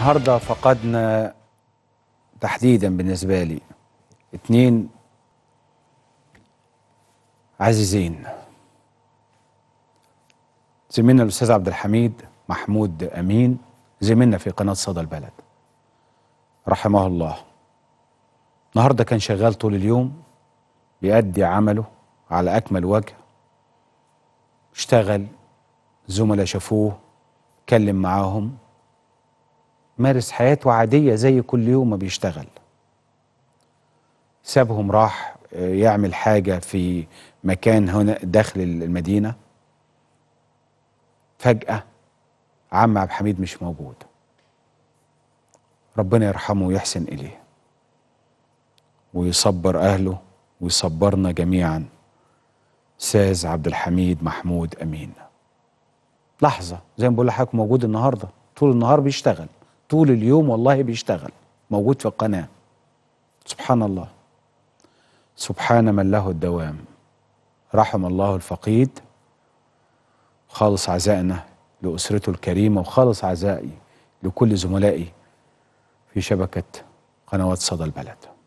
النهارده فقدنا تحديدا بالنسبه لي اتنين عزيزين زميلنا الاستاذ عبد الحميد محمود امين زميلنا في قناه صدى البلد رحمه الله النهارده كان شغال طول اليوم بيأدي عمله على اكمل وجه اشتغل زملاء شافوه اتكلم معاهم مارس حياته عادية زي كل يوم ما بيشتغل سابهم راح آه، يعمل حاجة في مكان هنا داخل المدينة فجأة عم عبد الحميد مش موجود ربنا يرحمه ويحسن إليه ويصبر أهله ويصبرنا جميعا ساز عبد الحميد محمود أمين لحظة زي ما بقول لحضرتك موجود النهاردة طول النهار بيشتغل طول اليوم والله بيشتغل موجود في القناة سبحان الله سبحان من له الدوام رحم الله الفقيد خالص عزائنا لأسرته الكريمة وخالص عزائي لكل زملائي في شبكة قنوات صدى البلد